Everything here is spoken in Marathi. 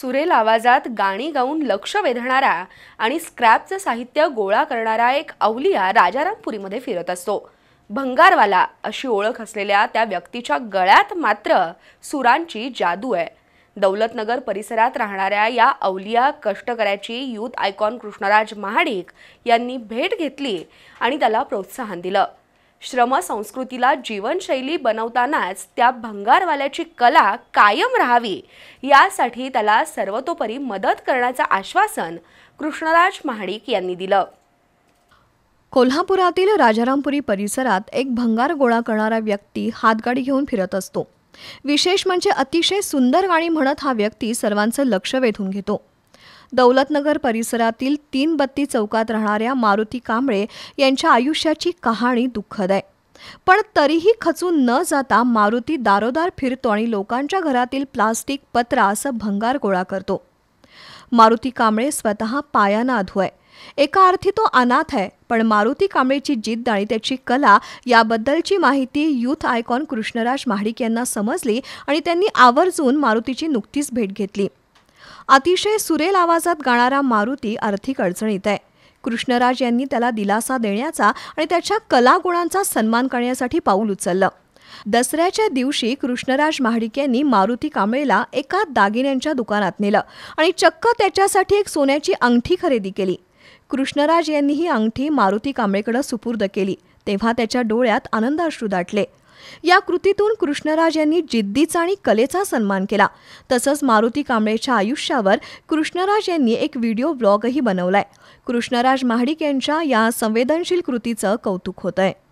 सुरेल आवाजात गाणी गाऊन लक्ष वेधणारा आणि स्क्रॅपचं साहित्य गोळा करणारा एक अवलिया राजारामपुरीमध्ये फिरत असतो भंगारवाला अशी ओळख असलेल्या त्या व्यक्तीच्या गळ्यात मात्र सुरांची जादू आहे दौलतनगर परिसरात राहणाऱ्या या अवलिया कष्टकऱ्याची यूथ आयकॉन कृष्णराज महाडिक यांनी भेट घेतली आणि त्याला प्रोत्साहन दिलं श्रमसंस्कृतीला जीवनशैली बनवतानाच त्या भंगारवाल्याची कला कायम राहावी यासाठी त्याला सर्वतोपरी मदत करण्याचं आश्वासन कृष्णराज महाडिक यांनी दिलं कोल्हापुरातील राजारामपुरी परिसरात एक भंगार गोळा करणारा व्यक्ती हातगाडी घेऊन फिरत असतो विशेष म्हणजे अतिशय सुंदर गाणी म्हणत हा व्यक्ती सर्वांचं लक्ष वेधून घेतो दौलतनगर परिसरातील तीन बत्ती चौकात राहणाऱ्या मारुती कांबळे यांच्या आयुष्याची कहाणी दुःखद आहे पण तरीही खचून न जाता मारुती दारोदार फिरतो आणि लोकांच्या घरातील प्लास्टिक पत्रा असं भंगार गोळा करतो मारुती कांबळे स्वतः पायाना अधू आहे एका अर्थी तो अनाथ आहे पण मारुती कांबळेची जिद्द आणि त्याची कला याबद्दलची माहिती यूथ आयकॉन कृष्णराज महाडिक यांना समजली आणि त्यांनी आवर्जून मारुतीची नुकतीच भेट घेतली अतिशय सुरेल आवाजात गाणारा मारुती आर्थिक अडचणीत आहे कृष्णराज यांनी त्याला दिलासा देण्याचा आणि त्याच्या कलागुणांचा सन्मान करण्यासाठी पाऊल उचललं दसऱ्याच्या दिवशी कृष्णराज महाडिक यांनी मारुती कांबळेला एका दागिन्यांच्या दुकानात नेलं आणि चक्क त्याच्यासाठी एक सोन्याची अंगठी खरेदी केली कृष्णराज यांनी ही अंगठी मारुती कांबळेकडे सुपूर्द केली तेव्हा त्याच्या डोळ्यात आनंदाश्रू दाटले या कृतीतून कृष्णराज यांनी जिद्दीचा आणि कलेचा सन्मान केला तसंच मारुती कांबळेच्या आयुष्यावर कृष्णराज यांनी एक व्हिडिओ ब्लॉगही बनवलाय कृष्णराज महाडिक यांच्या या संवेदनशील कृतीचं कौतुक होतंय